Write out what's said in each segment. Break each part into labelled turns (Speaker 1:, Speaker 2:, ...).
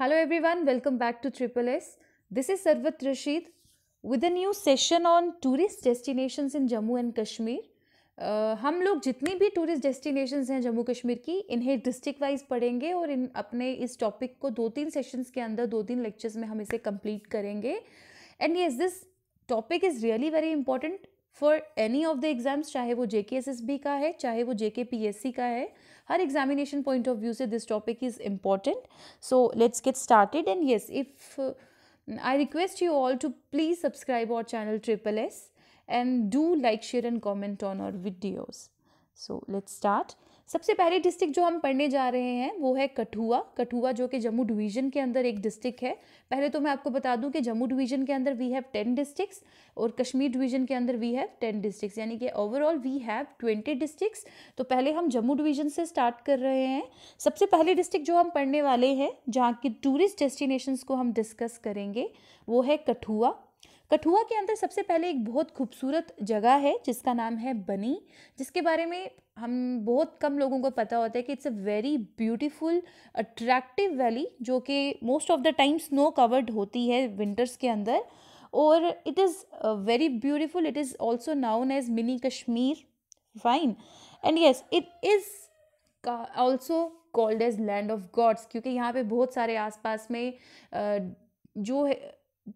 Speaker 1: Hello everyone welcome back to triple S this is Sarwat Rashid with new new session on tourist destination in Jammu and Kashmir हम लोग जितनी भी tourist destinations हैं जम्मू कश्मीर की इन्हें डिस्ट्रिक्ट वाइज पढ़ेंगे और इन अपने इस टॉपिक को दो तीन सेशंस के अंदर दो तीन लेक्चर्स में हम इसे कंप्लीट करेंगे and yes this topic is really very important for any of the exams चाहे वो जे बी का है चाहे वो जे का है her examination point of view say this topic is important. So let's get started and yes, if uh, I request you all to please subscribe our channel Triple S and do like, share and comment on our videos. So let's start. सबसे पहले district जो हम पढ़ने जा रहे हैं वो है कठुआ कठुआ जो कि जम्मू डिवीजन के अंदर एक डिस्ट्रिक्ट है पहले तो मैं आपको बता दूं कि जम्मू डिवीजन के अंदर वी हैव टेन डिस्ट्रिक्ट्स और कश्मीर डिवीजन के अंदर वी हैव टेन डिस्ट्रिक्स यानी कि overall we have twenty districts तो पहले हम जम्मू डिवीजन से स्टार्ट कर रहे हैं सबसे पहले डिस्ट्रिक्ट जो हम पढ़ने वाले हैं जहाँ की टूरिस्ट डेस्टिनेशन को हम डिस्कस करेंगे वो है कठुआ कठुआ के अंदर सबसे पहले एक बहुत खूबसूरत जगह है जिसका नाम है बनी जिसके बारे में हम बहुत कम लोगों को पता होता है कि it's a very beautiful attractive valley जो कि most of the time snow covered होती है विंटर्स के अंदर और it is very beautiful it is also known as mini Kashmir fine and yes it is also called as land of gods क्योंकि यहाँ पे बहुत सारे आसपास में uh, जो है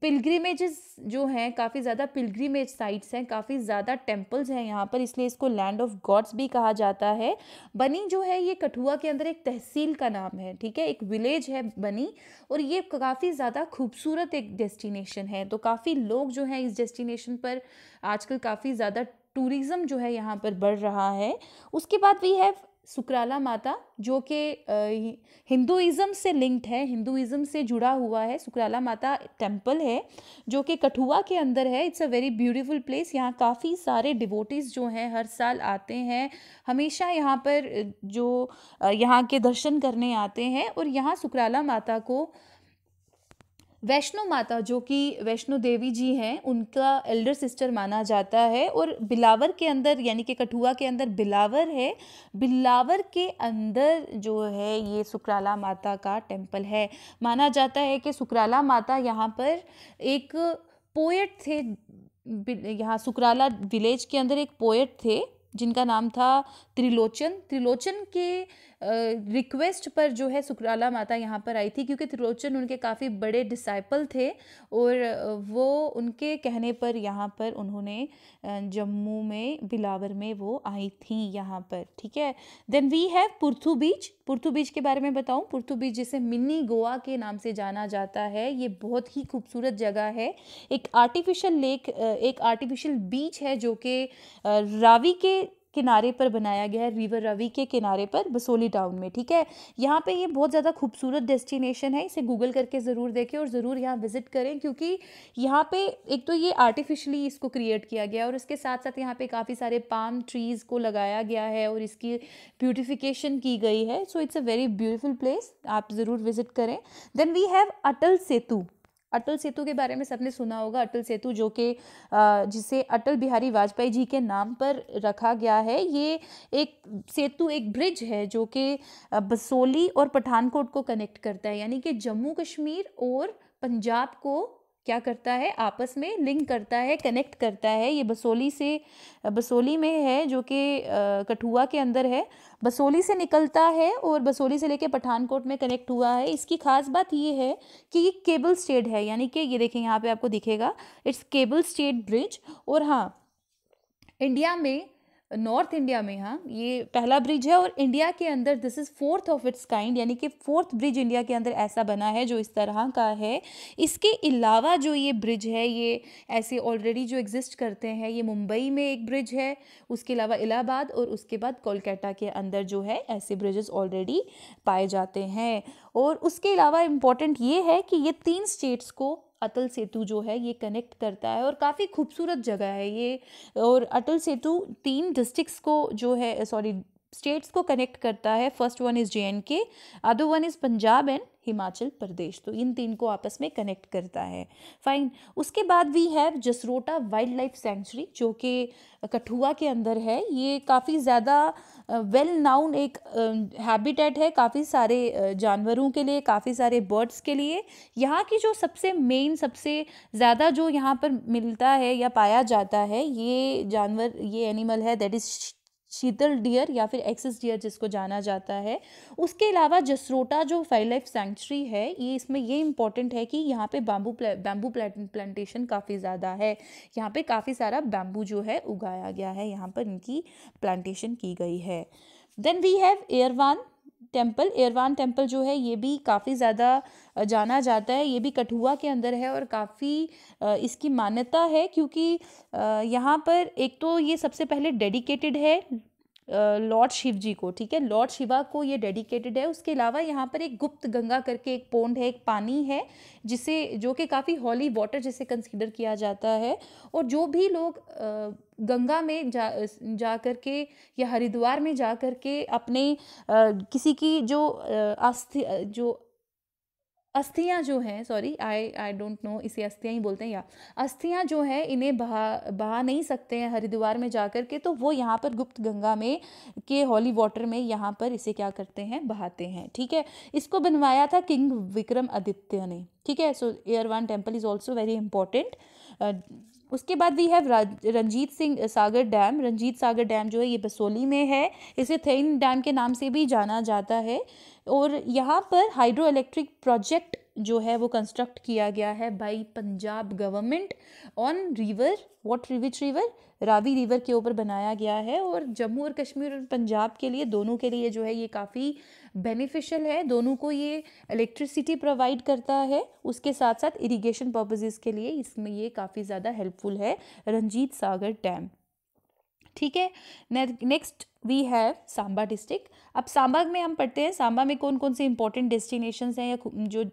Speaker 1: पिलग्रीमेज़ जो हैं काफ़ी ज़्यादा पिलग्रीमेज साइट्स हैं काफ़ी ज़्यादा टेम्पल्स हैं यहाँ पर इसलिए इसको लैंड ऑफ गॉड्स भी कहा जाता है बनी जो है ये कठुआ के अंदर एक तहसील का नाम है ठीक है एक विलेज है बनी और ये काफ़ी ज़्यादा खूबसूरत एक डेस्टिनेशन है तो काफ़ी लोग जो हैं इस डेस्टिनेशन पर आजकल काफ़ी ज़्यादा टूरिज़म जो है यहाँ पर बढ़ रहा है उसके बाद भी है सुकराला माता जो कि हिंदुज़म से लिंक्ड है हिंदुज़म से जुड़ा हुआ है सुकराला माता टेम्पल है जो कि कठुआ के अंदर है it's a very beautiful place यहाँ काफ़ी सारे डिवोटीज़ जो हैं हर साल आते हैं हमेशा यहाँ पर जो यहाँ के दर्शन करने आते हैं और यहाँ सुकराला माता को वैष्णो माता जो कि वैष्णो देवी जी हैं उनका एल्डर सिस्टर माना जाता है और बिलावर के अंदर यानी कि कठुआ के अंदर बिलावर है बिलावर के अंदर जो है ये सुकराला माता का टेम्पल है माना जाता है कि सुकराला माता यहाँ पर एक पोएट थे यहाँ सुकराला विलेज के अंदर एक पोएट थे जिनका नाम था त्रिलोचन त्रिलोचन के रिक्वेस्ट पर जो है सुकराला माता यहाँ पर आई थी क्योंकि त्रिलोचन उनके काफ़ी बड़े डिसाइपल थे और वो उनके कहने पर यहाँ पर उन्होंने जम्मू में बिलावर में वो आई थी यहाँ पर ठीक है then we have Purthu beach Purthu beach के बारे में बताऊँ पुर्थू बीच जिसे मिनी गोवा के नाम से जाना जाता है ये बहुत ही खूबसूरत जगह है एक आर्टिफिशल लेक एक आर्टिफिशियल बीच है जो कि रावी के किनारे पर बनाया गया है रिवर रवि के किनारे पर बसोली टाउन में ठीक है यहाँ पे ये बहुत ज़्यादा खूबसूरत डेस्टिनेशन है इसे गूगल करके ज़रूर देखें और ज़रूर यहाँ विज़िट करें क्योंकि यहाँ पे एक तो ये आर्टिफिशली इसको क्रिएट किया गया और इसके साथ साथ यहाँ पे काफ़ी सारे पाम ट्रीज़ को लगाया गया है और इसकी ब्यूटिफिकेशन की गई है so it's a very beautiful place आप ज़रूर विज़िट करें then we have Atal Setu Atal Setu के बारे में सबने सुना होगा अटल सेतु जो कि जिसे अटल बिहारी वाजपेयी जी के नाम पर रखा गया है ये एक सेतु एक ब्रिज है जो कि बसोली और पठानकोट को कनेक्ट करता है यानी कि जम्मू कश्मीर और पंजाब को क्या करता है आपस में लिंक करता है कनेक्ट करता है ये बसोली से बसोली में है जो कि कठुआ के अंदर है बसोली से निकलता है और बसोली से लेके पठानकोट में कनेक्ट हुआ है इसकी खास बात ये है कि ये केबल स्टेट है यानी कि ये देखें यहाँ पे आपको दिखेगा इट्स केबल स्टेट ब्रिज और हाँ इंडिया में नॉर्थ इंडिया में हाँ ये पहला ब्रिज है और इंडिया के अंदर this is fourth of its kind यानी कि फोर्थ ब्रिज इंडिया के अंदर ऐसा बना है जो इस तरह का है इसके अलावा जो ये ब्रिज है ये ऐसे ऑलरेडी जो एग्जिस्ट करते हैं ये मुंबई में एक ब्रिज है उसके अलावा इलाहाबाद और उसके बाद कोलकाता के अंदर जो है ऐसे ब्रिजेस ऑलरेडी पाए जाते हैं और उसके अलावा इम्पॉर्टेंट ये है कि ये तीन स्टेट्स को अटल सेतु जो है ये कनेक्ट करता है और काफ़ी खूबसूरत जगह है ये और अटल सेतु तीन डिस्ट्रिक्स को जो है सॉरी स्टेट्स को कनेक्ट करता है first one is J and K other one is Punjab and Himachal Pradesh तो इन तीन को आपस में कनेक्ट करता है फाइन उसके बाद we have Jasrota wildlife sanctuary जो कि कठुआ के अंदर है ये काफ़ी ज़्यादा वेल नाउन एक हैबिटेट है काफ़ी सारे जानवरों के लिए काफ़ी सारे बर्ड्स के लिए यहाँ की जो सबसे मेन सबसे ज़्यादा जो यहाँ पर मिलता है या पाया जाता है ये जानवर ये एनिमल है दैट इज़ शीतल डियर या फिर एक्सिस डियर जिसको जाना जाता है उसके अलावा जसरोटा जो वाइल्ड लाइफ सेंचुरी है ये इसमें ये इम्पॉर्टेंट है कि यहाँ पे बाम्बू बैम्बू प्लांटेशन काफ़ी ज़्यादा है यहाँ पे काफ़ी सारा बैम्बू जो है उगाया गया है यहाँ पर इनकी प्लांटेशन की गई है then we have Airwan temple Airwan temple जो है ये भी काफ़ी ज़्यादा जाना जाता है ये भी कठुआ के अंदर है और काफ़ी इसकी मान्यता है क्योंकि यहाँ पर एक तो ये सबसे पहले डेडिकेटेड है लॉर्ड शिव जी को ठीक है लॉर्ड शिवा को ये डेडिकेटेड है उसके अलावा यहाँ पर एक गुप्त गंगा करके एक पोंड है एक पानी है जिसे जो कि काफ़ी हॉली वाटर जिसे कंसिडर किया जाता है और जो भी लोग गंगा में जा जा कर के या हरिद्वार में जा कर के अपने आ, किसी की जो अस्थि जो अस्थियाँ जो हैं sorry I I don't know इसे अस्थियाँ ही बोलते हैं या अस्थियाँ जो हैं इन्हें बहा बहा नहीं सकते हैं हरिद्वार में जा कर के तो वो यहाँ पर गुप्त गंगा में के हॉली वाटर में यहाँ पर इसे क्या करते हैं बहाते हैं ठीक है इसको बनवाया था किंग विक्रम आदित्य ने ठीक है so Airwan temple is also very important उसके बाद we have Ranjit Singh Sagar dam Ranjit Sagar dam जो है ये बसोली में है इसे थेन डैम के नाम से भी जाना जाता है और यहाँ पर हाइड्रो इलेक्ट्रिक प्रोजेक्ट जो है वो कंस्ट्रक्ट किया गया है by Punjab government on river what which river Ravi river के ऊपर बनाया गया है और जम्मू और कश्मीर और पंजाब के लिए दोनों के लिए जो है ये काफ़ी बेनिफिशियल है दोनों को ये इलेक्ट्रिसिटी प्रोवाइड करता है उसके साथ साथ इरिगेशन पर्पजेज़ के लिए इसमें ये काफ़ी ज़्यादा हेल्पफुल है रंजीत सागर डैम ठीक है next we have Samba district अब सांबा में हम पढ़ते हैं सांबा में कौन कौन से इंपॉर्टेंट डेस्टिनेशंस हैं या जो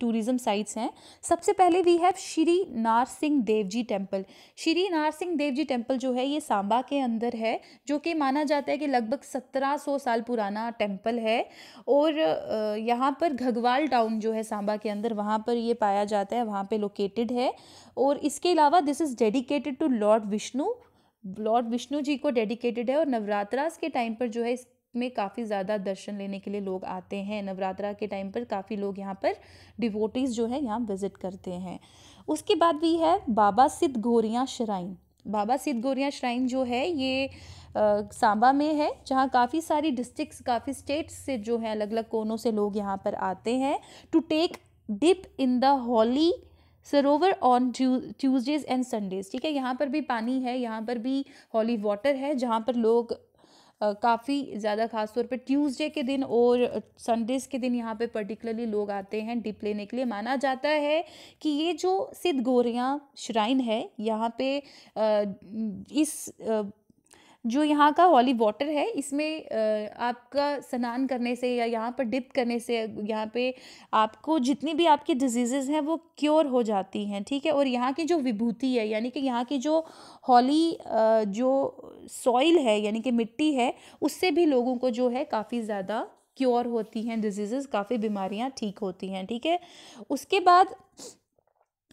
Speaker 1: टूरिज्म साइट्स हैं सबसे पहले we have Shri Nar Singh Dev ji temple Shri Nar Singh Dev ji temple जो है ये सांबा के अंदर है जो कि माना जाता है कि लगभग सत्रह सौ साल पुराना टेम्पल है और यहाँ पर घगवाल टाउन जो है सांबा के अंदर वहाँ पर ये पाया जाता है वहाँ पर लोकेटेड है और इसके अलावा this is dedicated to lord Vishnu lord Vishnu ji को डेडिकेटेड है और नवरात्रास के टाइम पर जो है इस में काफ़ी ज़्यादा दर्शन लेने के लिए लोग आते हैं नवरात्रा के टाइम पर काफ़ी लोग यहाँ पर डिवोटीज़ जो है यहाँ विज़िट करते हैं उसके बाद भी है बाबा सिद्ध गोरियाँ श्राइन बाबा सिद्ध गोरियाँ श्राइन जो है ये आ, सांबा में है जहाँ काफ़ी सारी डिस्ट्रिक्स काफ़ी स्टेट्स से जो है अलग अलग कोनों से लोग यहाँ पर आते हैं to take dip in the holy sarovar on Tuesdays and Sundays ठीक है यहाँ पर भी पानी है यहाँ पर भी हॉली वाटर है जहाँ पर लोग काफ़ी ज़्यादा खास तौर ट्यूसडे के दिन और संडेज़ के दिन यहाँ पे पर्टिकुलरली लोग आते हैं डिप लेने के लिए माना जाता है कि ये जो सिद्ध गोरियाँ श्राइन है यहाँ पे इस जो यहाँ का हॉली वाटर है इसमें आपका स्नान करने से या यहाँ पर डिप करने से यहाँ पे आपको जितनी भी आपकी डिजीज़ हैं वो क्योर हो जाती हैं ठीक है और यहाँ की जो विभूति है यानी कि यहाँ की जो हॉली जो सॉइल है यानी कि मिट्टी है उससे भी लोगों को जो है काफ़ी ज़्यादा क्योर होती हैं डिजीज़ काफ़ी बीमारियाँ ठीक होती हैं ठीक है उसके बाद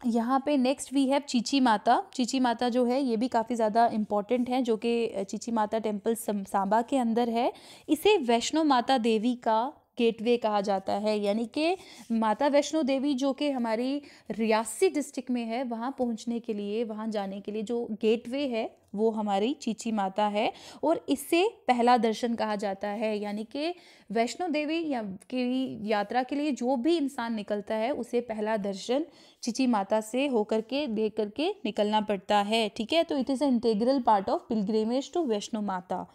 Speaker 1: यहाँ पे नेक्स्ट वी हैव चीची माता चीची माता जो है ये भी काफ़ी ज़्यादा इम्पॉर्टेंट है जो कि चीची माता टेम्पल सांबा के अंदर है इसे वैष्णो माता देवी का गेटवे कहा जाता है यानी कि माता वैष्णो देवी जो कि हमारी रियासी डिस्ट्रिक्ट में है वहाँ पहुँचने के लिए वहाँ जाने के लिए जो गेटवे है वो हमारी चीची माता है और इससे पहला दर्शन कहा जाता है यानी कि वैष्णो देवी या की यात्रा के लिए जो भी इंसान निकलता है उसे पहला दर्शन चीची माता से होकर के देख करके निकलना पड़ता है ठीक है तो it is a integral part of pilgrimage to Vaishno Mata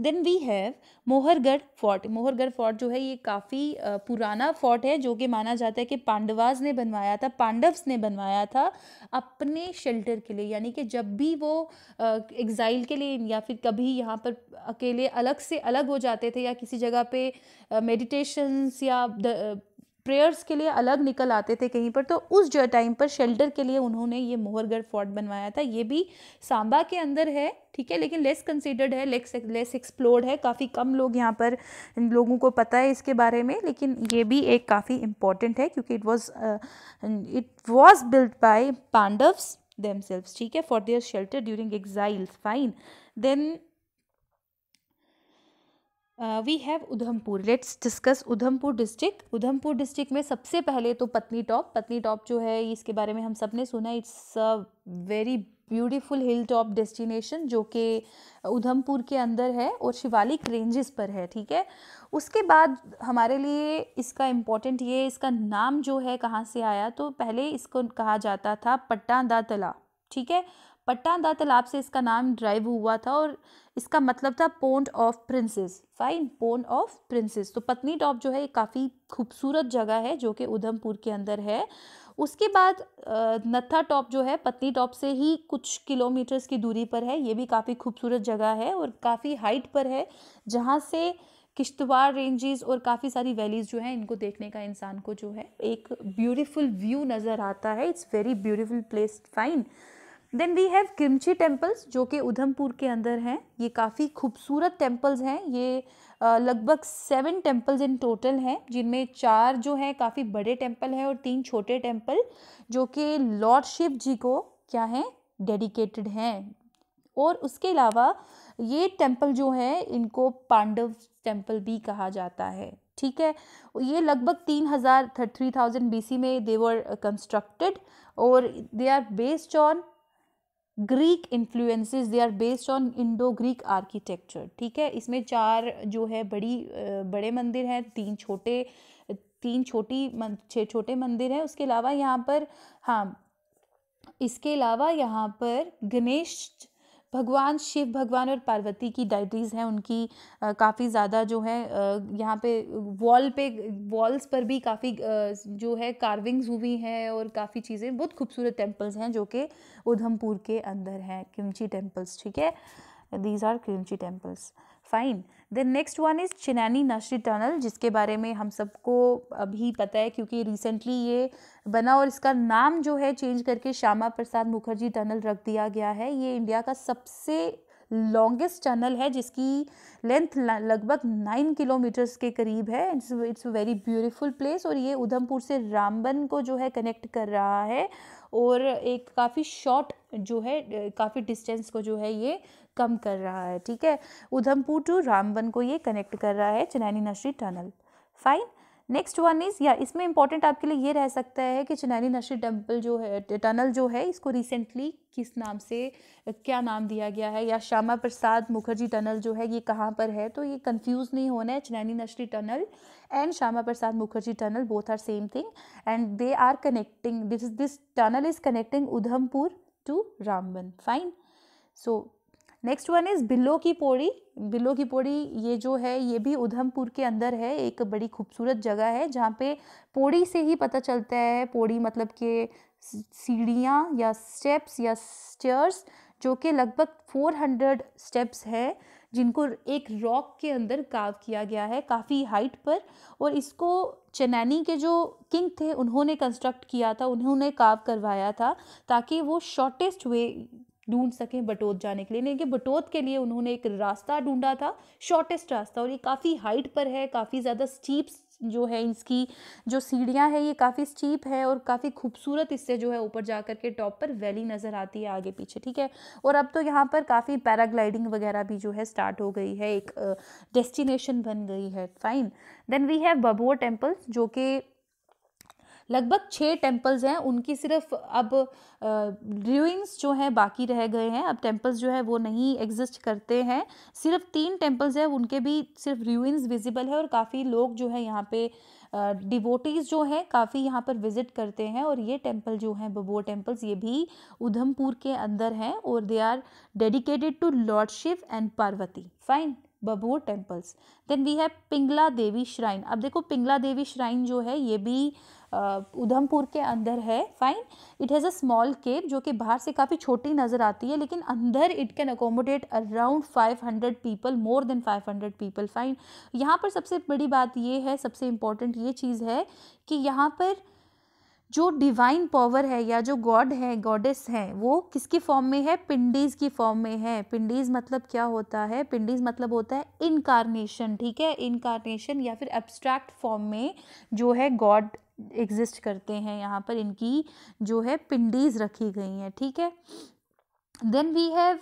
Speaker 1: then we have Mohargarh fort Mohargarh fort जो है ये काफ़ी पुराना फोर्ट है जो कि माना जाता है कि पांडवाज ने बनवाया था पांडव्स ने बनवाया था अपने शेल्टर के लिए यानी कि जब भी वो एग्ज़ाइल के लिए या फिर कभी यहाँ पर अकेले अलग से अलग हो जाते थे या किसी जगह पे मेडिटेशंस या प्रेयर्स के लिए अलग निकल आते थे कहीं पर तो उस जो टाइम पर शेल्टर के लिए उन्होंने ये मोहरगढ़ फोर्ट बनवाया था ये भी सांबा के अंदर है ठीक है लेकिन लेस कंसिडर्ड है लेस लेस एक्सप्लोर्ड है काफ़ी कम लोग यहाँ पर लोगों को पता है इसके बारे में लेकिन ये भी एक काफ़ी इम्पॉर्टेंट है क्योंकि it was it was build by Pandavs themselves okay for their shelter during exiles fine then we have Udhampur let's discuss Udhampur district Udhampur district में सबसे पहले तो पत्नी टॉप पत्नी टॉप जो है इसके बारे में हम सब ने सुना it's a very beautiful hill top destination जो कि उधमपुर के अंदर है और शिवालिक रेंजेस पर है ठीक है उसके बाद हमारे लिए इसका इम्पोर्टेंट ये इसका नाम जो है कहाँ से आया तो पहले इसको कहा जाता था पट्टादा तला ठीक है पट्टादा तालाब से इसका नाम ड्राइव हुआ था और इसका मतलब था pond of princess fine pond of princess तो पत्नी टॉप जो है काफ़ी खूबसूरत जगह है जो कि उधमपुर के अंदर है उसके बाद नत्था टॉप जो है पत्नी टॉप से ही कुछ किलोमीटर्स की दूरी पर है ये भी काफ़ी खूबसूरत जगह है और काफ़ी हाइट पर है जहाँ से किश्तवाड़ रेंजेस और काफ़ी सारी वैलीज़ जो हैं इनको देखने का इंसान को जो है एक ब्यूटीफुल व्यू नज़र आता है it's very beautiful place fine then we have Krimchi temples जो कि उधमपुर के अंदर हैं ये काफ़ी खूबसूरत टेम्पल्स हैं ये लगभग सेवन टेम्पल्स इन टोटल हैं जिनमें चार जो हैं काफ़ी बड़े टेम्पल हैं और तीन छोटे टेम्पल जो कि लॉर्ड शिव जी को क्या हैं डेडिकेटेड हैं और उसके अलावा ये टेम्पल जो है इनको पांडव टेम्पल भी कहा जाता है ठीक है ये लगभग तीन हज़ार थ्री थाउजेंड बी सी में देवर कंस्ट्रक्टेड और they are based on Greek influences they are based on Indo Greek architecture ठीक है इसमें चार जो है बड़ी बड़े मंदिर हैं तीन छोटे तीन छोटी छः छोटे मंदिर हैं उसके अलावा यहाँ पर हाँ इसके अलावा यहाँ पर गणेश भगवान शिव भगवान और पार्वती की डाइट्रीज़ हैं उनकी काफ़ी ज़्यादा जो है यहाँ पे वॉल पे वॉल्स पर भी काफ़ी जो है कार्विंग्स हुई हैं और काफ़ी चीज़ें बहुत खूबसूरत टेम्पल्स हैं जो कि उधमपुर के अंदर हैं किमची टेम्पल्स ठीक है these are Krimchi temples fine then next one is Chenani national tunnel जिसके बारे में हम सबको अभी पता है क्योंकि रिसेंटली ये बना और इसका नाम जो है चेंज करके श्यामा प्रसाद मुखर्जी टनल रख दिया गया है ये इंडिया का सबसे लॉन्गेस्ट टनल है जिसकी लेंथ लगभग नाइन किलोमीटर्स के करीब है it's it's very beautiful place और ये उधमपुर से रामबन को जो है कनेक्ट कर रहा है और एक काफ़ी शॉर्ट जो है काफ़ी डिस्टेंस को जो है ये कम कर रहा है ठीक है उधमपुर टू रामबन को ये कनेक्ट कर रहा है Chenani Nashri tunnel fine next one is या इसमें इंपॉर्टेंट आपके लिए ये रह सकता है कि चनैनी नशरी टेम्पल जो है टनल जो है इसको रिसेंटली किस नाम से क्या नाम दिया गया है या श्यामा प्रसाद मुखर्जी टनल जो है ये कहाँ पर है तो ये कंफ्यूज नहीं होना है Chenani Nashri tunnel and Shyama Prasad Mukherjee tunnel both are same thing and they are connecting this this tunnel is connecting Udhampur to Ramban fine so next one is Billo की पौड़ी बिल्लो की पौड़ी ये जो है ये भी उधमपुर के अंदर है एक बड़ी खूबसूरत जगह है जहाँ पे पौड़ी से ही पता चलता है पौड़ी मतलब के सीढ़ियाँ या स्टेप्स या स्टेयर्स जो कि लगभग 400 स्टेप्स है जिनको एक रॉक के अंदर काव किया गया है काफ़ी हाइट पर और इसको चनैनी के जो किंग थे उन्होंने कंस्ट्रक्ट किया था उन्होंने काव करवाया था ताकि वो शॉर्टेस्ट वे ढूंढ सकें बटोत जाने के लिए लेकिन बटोत के लिए उन्होंने एक रास्ता ढूंढा था शॉर्टेस्ट रास्ता और ये काफ़ी हाइट पर है काफ़ी ज़्यादा स्टीप जो है इसकी जो सीढ़ियाँ हैं ये काफ़ी स्टीप है और काफ़ी खूबसूरत इससे जो है ऊपर जा कर के टॉप पर वैली नज़र आती है आगे पीछे ठीक है और अब तो यहाँ पर काफ़ी पैराग्लाइडिंग वगैरह भी जो है स्टार्ट हो गई है एक डेस्टिनेशन बन गई है fine then we have Babor temple जो कि लगभग छः टेम्पल्स हैं उनकी सिर्फ अब रूइंस जो हैं बाकी रह गए हैं अब टेम्पल्स जो है वो नहीं एग्जिस्ट करते हैं सिर्फ तीन टेम्पल्स हैं उनके भी सिर्फ रूइंस विजिबल है और काफ़ी लोग जो है यहाँ पे डिवोटीज़ जो हैं काफ़ी यहाँ पर विज़िट करते हैं और ये टेम्पल जो हैं बबोर टेम्पल्स ये भी उधमपुर के अंदर हैं और they are dedicated to lord Shiv and Parvati fine Babor temples then we have Pingla Devi shrine अब देखो पिंगला देवी श्राइन जो है ये भी उधमपुर के अंदर है fine it has a small cave जो कि बाहर से काफ़ी छोटी नज़र आती है लेकिन अंदर it can accommodate around 500 people more than 500 people fine यहाँ पर सबसे बड़ी बात ये है सबसे इम्पॉर्टेंट ये चीज़ है कि यहाँ पर जो डिवाइन पावर है या जो गॉड है गॉडेस हैं वो किसकी फॉर्म में है पिंडीज़ की फॉर्म में है पिंडीज़ मतलब क्या होता है पिंडीज़ मतलब होता है इनकारनेशन ठीक है इनकारनेशन या फिर एब्स्ट्रैक्ट फॉर्म में जो है गॉड एग्जिस्ट करते हैं यहाँ पर इनकी जो है पिंडीज रखी गई हैं ठीक है then we have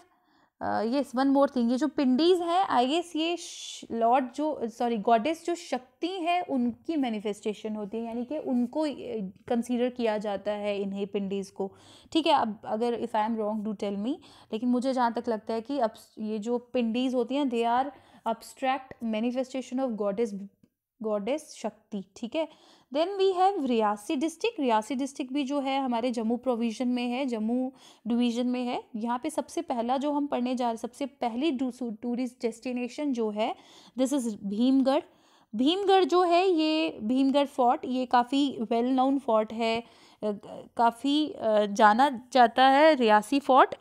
Speaker 1: yes one more thing ये जो पिंडीज हैं आई गेस ये लॉर्ड जो सॉरी गॉडेस जो शक्ति है उनकी मैनिफेस्टेशन होती है यानी कि उनको कंसीडर किया जाता है इन्हें पिंडीज को ठीक है अब अगर if I am wrong do tell me लेकिन मुझे जहाँ तक लगता है कि अब ये जो पिंडीज होती हैं they are abstract manifestation of goddess goddess Shakti ठीक है then we have Reasi district Reasi district भी जो है हमारे जम्मू प्रोविजन में है जम्मू डिवीजन में है यहाँ पे सबसे पहला जो हम पढ़ने जा रहे सबसे पहली टूरिस्ट डेस्टिनेशन जो है दिस इज़ भीमगढ़ भीमगढ़ जो है ये भीमगढ़ फोर्ट ये काफ़ी वेल नोन फोर्ट है काफ़ी जाना जाता है रियासी फोर्ट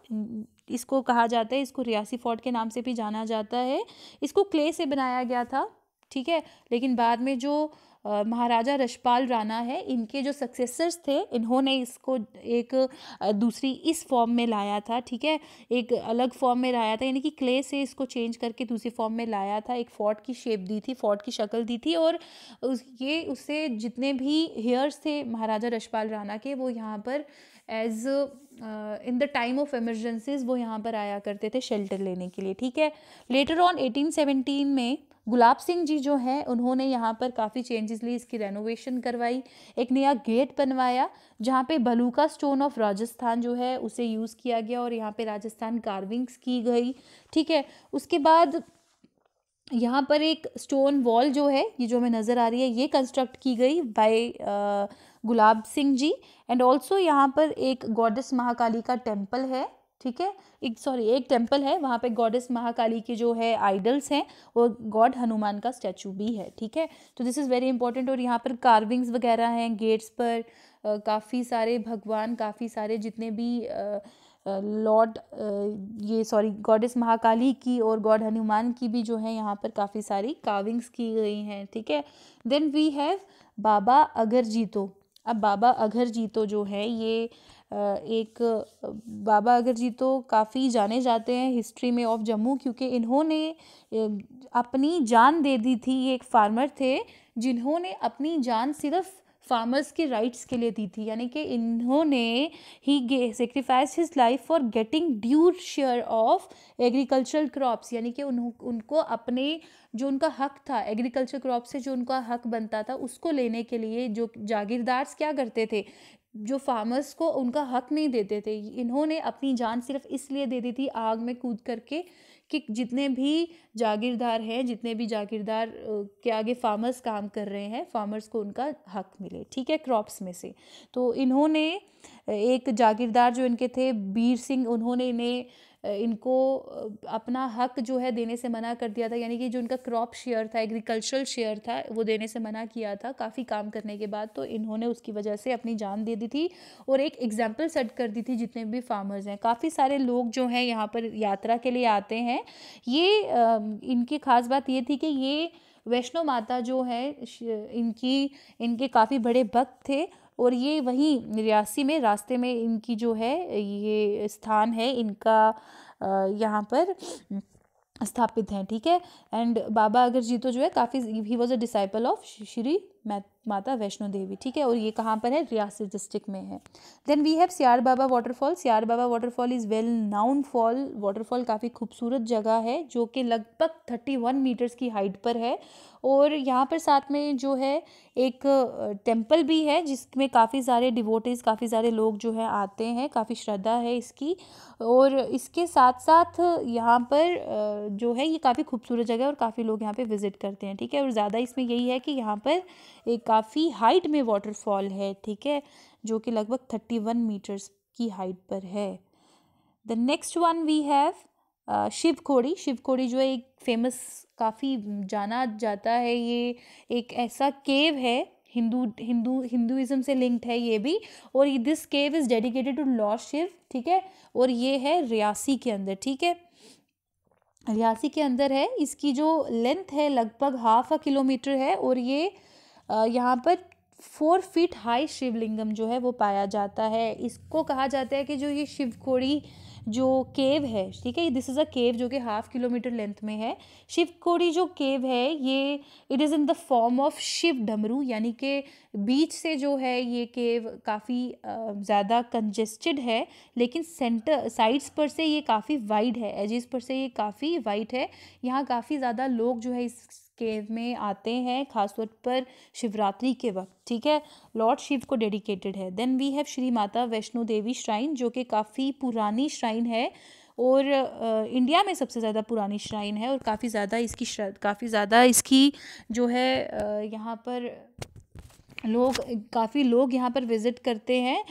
Speaker 1: इसको कहा जाता है इसको रियासी फोर्ट के नाम से भी जाना जाता है इसको क्ले से बनाया गया था ठीक है लेकिन बाद में जो महाराजा रशपाल राणा है इनके जो सक्सेसर्स थे इन्होंने इसको एक दूसरी इस फॉर्म में लाया था ठीक है एक अलग फॉर्म में लाया था यानी कि क्ले से इसको चेंज करके दूसरी फॉर्म में लाया था एक फोर्ट की शेप दी थी फोर्ट की शक्ल दी थी और उस ये उससे जितने भी हेयर्स थे महाराजा रशपाल राणा के वो यहाँ पर as in the time of emergencies वो यहाँ पर आया करते थे शेल्टर लेने के लिए ठीक है लेटर ऑन एटीन में गुलाब सिंह जी जो हैं उन्होंने यहाँ पर काफ़ी चेंजेस ली इसकी रेनोवेशन करवाई एक नया गेट बनवाया जहाँ पे बलूका स्टोन ऑफ राजस्थान जो है उसे यूज़ किया गया और यहाँ पे राजस्थान कार्विंग्स की गई ठीक है उसके बाद यहाँ पर एक स्टोन वॉल जो है ये जो हमें नज़र आ रही है ये कंस्ट्रक्ट की गई by Gulab Singh ji and also यहाँ पर एक गॉडेस महाकाली का टेम्पल है ठीक है एक सॉरी एक टेम्पल है वहाँ पे गॉडेस महाकाली के जो है आइडल्स हैं और गॉड हनुमान का स्टैचू भी है ठीक है तो दिस इज़ वेरी इंपॉर्टेंट और यहाँ पर कार्विंग्स वगैरह हैं गेट्स पर काफ़ी सारे भगवान काफ़ी सारे जितने भी लॉर्ड ये सॉरी गॉडेस महाकाली की और गॉड हनुमान की भी जो है यहाँ पर काफ़ी सारी कार्विंग्स की गई हैं ठीक है देन वी हैव बाबा अगर जीतो अब बाबा अगर जी तो जो है ये एक बाबा अगर जी तो काफ़ी जाने जाते हैं हिस्ट्री में ऑफ जम्मू क्योंकि इन्होंने अपनी जान दे दी थी ये एक फार्मर थे जिन्होंने अपनी जान सिर्फ फार्मर्स के राइट्स के लिए दी थी यानी कि इन्होंने ही sacrifice his life for getting due share of agricultural crops यानी कि उनको अपने जो उनका हक था एग्रीकल्चर क्रॉप से जो उनका हक बनता था उसको लेने के लिए जो जागीरदार्स क्या करते थे जो फार्मर्स को उनका हक नहीं देते थे इन्होंने अपनी जान सिर्फ इसलिए दे दी थी आग में कूद करके कि जितने भी जागीरदार हैं जितने भी जागीरदार के आगे फार्मर्स काम कर रहे हैं फार्मर्स को उनका हक मिले ठीक है क्रॉप्स में से तो इन्होंने एक जागीरदार जो इनके थे बीर सिंह उन्होंने इन्हें इनको अपना हक जो है देने से मना कर दिया था यानी कि जो इनका क्रॉप शेयर था एग्रीकल्चरल शेयर था वो देने से मना किया था काफ़ी काम करने के बाद तो इन्होंने उसकी वजह से अपनी जान दे दी थी और एक एग्जाम्पल सेट कर दी थी जितने भी फार्मर्स हैं काफ़ी सारे लोग जो हैं यहाँ पर यात्रा के लिए आते हैं ये इनकी खास बात ये थी कि ये वैष्णो माता जो है इनकी इनके काफ़ी बड़े भक्त थे और ये वहीं रियासी में रास्ते में इनकी जो है ये स्थान है इनका यहाँ पर स्थापित हैं ठीक है एंड बाबा अगर जी तो जो है काफ़ी ही was a disciple of Shri Mata Vaishno देवी ठीक है और ये कहाँ पर है रियासी डिस्ट्रिक्ट में है देन वी हैव सियार Baba waterfall Siyar Baba waterfall is well known fall waterfall काफ़ी खूबसूरत जगह है जो कि लगभग थर्टी वन मीटर्स की हाइट पर है और यहाँ पर साथ में जो है एक टेम्पल भी है जिसमें काफ़ी सारे डिवोटिस काफ़ी सारे लोग जो है आते हैं काफ़ी श्रद्धा है इसकी और इसके साथ साथ यहाँ पर जो है ये काफ़ी खूबसूरत जगह है और काफ़ी लोग यहाँ पर विज़िट करते हैं ठीक है और ज़्यादा इसमें यही है कि यहाँ पर एक काफ़ी हाइट में वाटरफॉल है ठीक है जो कि लगभग थर्टी वन मीटर्स की हाइट पर है the next one we have Shiv Khori Shiv खोड़ी जो एक फेमस काफ़ी जाना जाता है ये एक ऐसा केव है हिंदू हिंदू हिंदुज़म से लिंक्ड है ये भी और ये this cave is dedicated to lord Shiv ठीक है और ये है रियासी के अंदर ठीक है रियासी के अंदर है इसकी जो लेंथ है लगभग हाफ अ किलोमीटर है और ये यहाँ पर फोर फीट हाई शिवलिंगम जो है वो पाया जाता है इसको कहा जाता है कि जो ये शिवखोड़ी जो केव है ठीक है दिस इज़ अ केव जो कि हाफ किलोमीटर लेंथ में है शिवकोड़ी जो केव है ये it is in the form of Shiv damru यानी कि बीच से जो है ये केव काफ़ी ज़्यादा कंजेस्टेड है लेकिन सेंटर साइड्स पर से ये काफ़ी वाइड है एजिस पर से ये काफ़ी वाइड है यहाँ काफ़ी ज़्यादा लोग जो है इस केव में आते हैं खासतौर पर शिवरात्रि के वक्त ठीक है लॉर्ड शिव को डेडिकेटेड है then we have Shri Mata Vaishno Devi shrine जो कि काफ़ी पुरानी श्राइन है और इंडिया में सबसे ज़्यादा पुरानी श्राइन है और काफ़ी ज़्यादा इसकी काफ़ी ज़्यादा इसकी जो है यहाँ पर लोग काफ़ी लोग यहाँ पर विज़िट करते हैं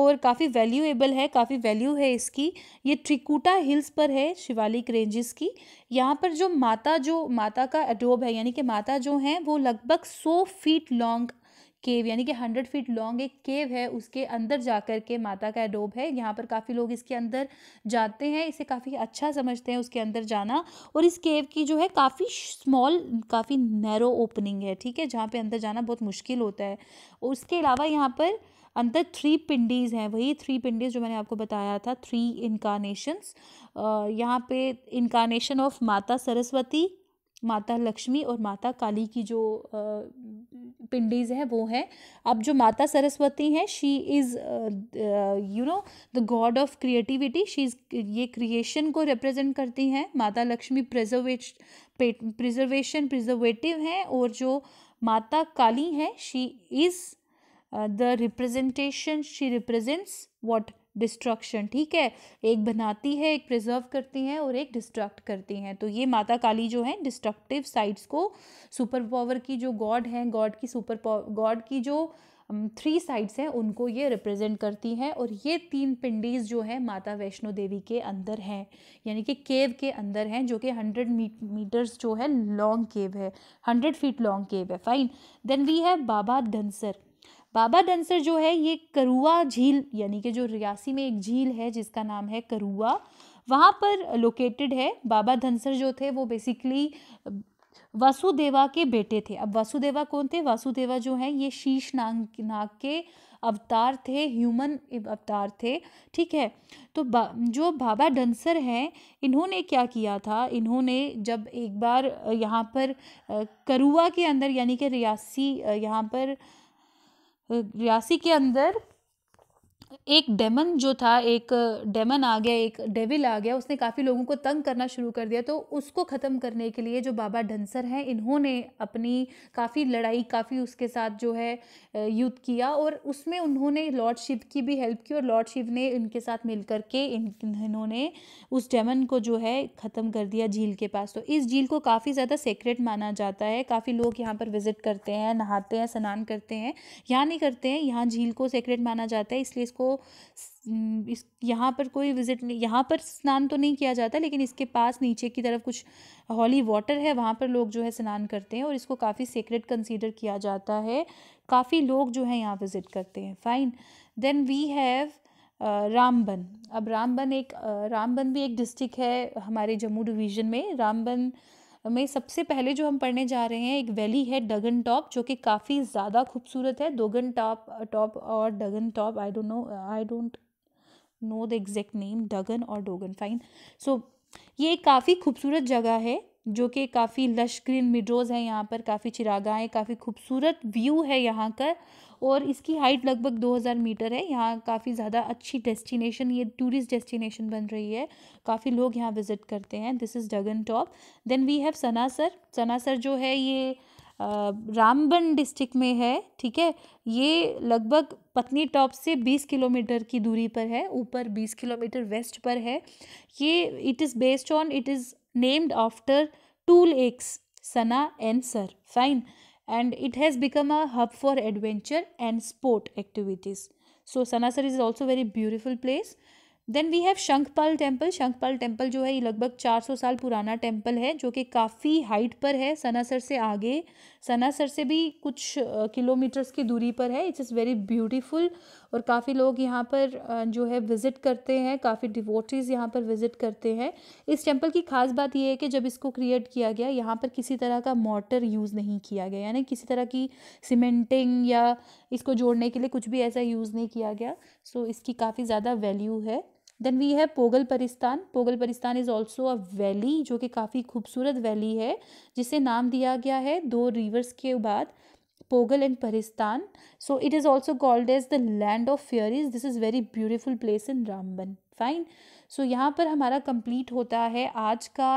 Speaker 1: और काफ़ी वैल्यूएबल है काफ़ी वैल्यू है इसकी ये त्रिकुटा हिल्स पर है शिवालिक रेंजेस की यहाँ पर जो माता जो माता का एडोब है यानी कि माता जो हैं वो लगभग सौ फीट लॉन्ग केव यानी कि हंड्रेड फीट लॉन्ग एक केव है उसके अंदर जाकर के माता का एडोब है यहाँ पर काफ़ी लोग इसके अंदर जाते हैं इसे काफ़ी अच्छा समझते हैं उसके अंदर जाना और इस केव की जो है काफ़ी स्मॉल काफ़ी नैरो ओपनिंग है ठीक है जहाँ पे अंदर जाना बहुत मुश्किल होता है उसके अलावा यहाँ पर अंदर थ्री पिंडीज़ हैं वही थ्री पिंडीज़ जो मैंने आपको बताया था थ्री इनकारनेशंस यहाँ पे इनकारनेशन ऑफ माता सरस्वती माता लक्ष्मी और माता काली की जो पिंडीज हैं वो हैं अब जो माता सरस्वती हैं she is you know the god of creativity she is ये क्रिएशन को रिप्रेजेंट करती हैं माता लक्ष्मी प्रिजर्वेश प्रिजर्वेशन प्रिजर्वेटिव हैं और जो माता काली हैं she is the the representation she represents what destruction ठीक है एक बनाती है एक प्रिजर्व करती हैं और एक डिस्ट्रक्ट करती हैं तो ये माता काली जो है डिस्ट्रक्टिव साइड्स को सुपर पावर की जो गॉड हैं गॉड की सुपर पावर गॉड की जो थ्री um, साइड्स हैं उनको ये रिप्रेजेंट करती हैं और ये तीन पिंडीज जो है माता वैष्णो देवी के अंदर हैं यानी कि केव के अंदर हैं जो कि हंड्रेड मीटर्स जो है लॉन्ग केव है हंड्रेड फीट लॉन्ग केव है fine then we have Baba Dhansar Baba Dhansar जो है ये करुआ झील यानी कि जो रियासी में एक झील है जिसका नाम है करुआ वहाँ पर लोकेटेड है बाबा धनसर जो थे वो बेसिकली वासुदेवा के बेटे थे अब वासुदेवा कौन थे वासुदेवा जो हैं ये शीश नाग नाग के अवतार थे ह्यूमन अवतार थे ठीक है तो बा, जो बाबा डंसर हैं इन्होंने क्या किया था इन्होंने जब एक बार यहाँ पर करुआ के अंदर यानी कि रियासी यहाँ पर रियासी के अंदर एक डेमन जो था एक डेमन आ गया एक डेविल आ गया उसने काफ़ी लोगों को तंग करना शुरू कर दिया तो उसको ख़त्म करने के लिए जो बाबा ढंसर हैं इन्होंने अपनी काफ़ी लड़ाई काफ़ी उसके साथ जो है युद्ध किया और उसमें उन्होंने लॉर्ड शिव की भी हेल्प की और लॉर्ड शिव ने इनके साथ मिल के इन इन्होंने उस डेमन को जो है ख़त्म कर दिया झील के पास तो इस झील को काफ़ी ज़्यादा सेक्रेट माना जाता है काफ़ी लोग यहाँ पर विज़िट करते हैं नहाते हैं स्नान करते हैं यहाँ नहीं करते हैं यहाँ झील को सेक्रेट माना जाता है इसलिए इसको इस यहाँ पर कोई विजिट नहीं यहाँ पर स्नान तो नहीं किया जाता लेकिन इसके पास नीचे की तरफ कुछ हॉली वाटर है वहाँ पर लोग जो है स्नान करते हैं और इसको काफ़ी सीक्रेट कंसीडर किया जाता है काफ़ी लोग जो है यहाँ विज़िट करते हैं fine then we have Ramban अब रामबन एक रामबन uh, भी एक डिस्ट्रिक्ट है हमारे जम्मू डिवीज़न में रामबन में सबसे पहले जो हम पढ़ने जा रहे हैं एक वैली है डगन टॉप जो कि काफ़ी ज़्यादा खूबसूरत है दोगन टॉप टॉप और Dagan top I don't know I don't know the exact name Dagan और डोगन फाइन सो ये काफ़ी खूबसूरत जगह है जो कि काफ़ी लश ग्रीन मिडोज़ हैं यहाँ पर काफ़ी चिरागाएँ काफ़ी खूबसूरत व्यू है यहाँ का और इसकी हाइट लगभग 2000 मीटर है यहाँ काफ़ी ज़्यादा अच्छी डेस्टिनेशन ये टूरिस्ट डेस्टिनेशन बन रही है काफ़ी लोग यहाँ विज़िट करते हैं this is Dagan top then we have Sanasar Sanasar जो है ये रामबन डिस्ट्रिक्ट में है ठीक है ये लगभग पत्नी टॉप से 20 किलोमीटर की दूरी पर है ऊपर 20 किलोमीटर वेस्ट पर है ये it is based on it is named after two lakes, Sana and Sar. Fine. And it has become a hub for adventure and sport activities. So Sanasar is also very beautiful place. Then we have Shankhpal temple Shankhpal temple जो है ये लगभग 400 साल पुराना temple है जो कि काफ़ी हाइट पर है सनासर से आगे सनासर से भी कुछ किलोमीटर्स की दूरी पर है इट्स इज़ वेरी ब्यूटीफुल और काफ़ी लोग यहाँ पर जो है विज़िट करते हैं काफ़ी डिवोटीज़ यहाँ पर विज़िट करते हैं इस टेम्पल की खास बात यह है कि जब इसको क्रिएट किया गया यहाँ पर किसी तरह का मोटर यूज़ नहीं किया गया यानी किसी तरह की सीमेंटिंग या इसको जोड़ने के लिए कुछ भी ऐसा यूज़ नहीं किया गया सो so, इसकी काफ़ी ज़्यादा वैल्यू है then we have Pogal Paristan Pogal Paristan is also a valley जो कि काफ़ी खूबसूरत वैली है जिसे नाम दिया गया है दो रिवर्स के बाद Pogal and Paristan so it is also called as the land of fairies this is very beautiful place in Ramban fine so यहाँ पर हमारा कंप्लीट होता है आज का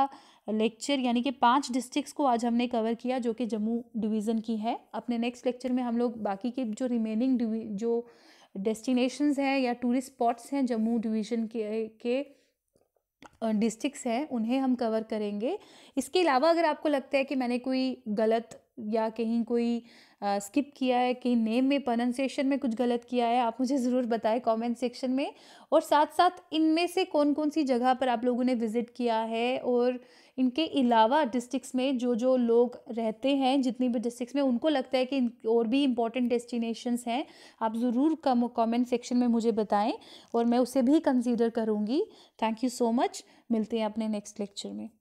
Speaker 1: लेक्चर यानी कि पांच डिस्ट्रिक्ट्स को आज हमने कवर किया जो कि जम्मू डिवीज़न की है अपने नेक्स्ट लेक्चर में हम लोग बाकी के जो रिमेनिंग जो डेस्टिनेशंस हैं या टूरिस्ट स्पॉट्स हैं जम्मू डिवीज़न के के डिस्ट्रिक्स हैं उन्हें हम कवर करेंगे इसके अलावा अगर आपको लगता है कि मैंने कोई गलत या कहीं कोई स्किप किया है कहीं नेम में प्रोनाउंसिएशन में कुछ गलत किया है आप मुझे ज़रूर बताएं कमेंट सेक्शन में और साथ साथ इनमें से कौन कौन सी जगह पर आप लोगों ने विज़िट किया है और इनके अलावा डिस्ट्रिक्स में जो जो लोग रहते हैं जितनी भी डिस्ट्रिक्स में उनको लगता है कि और भी इम्पॉर्टेंट डेस्टिनेशंस हैं आप ज़रूर कम कॉमेंट सेक्शन में मुझे बताएं और मैं उसे भी कंसीडर करूँगी थैंक यू सो मच मिलते हैं अपने नेक्स्ट लेक्चर में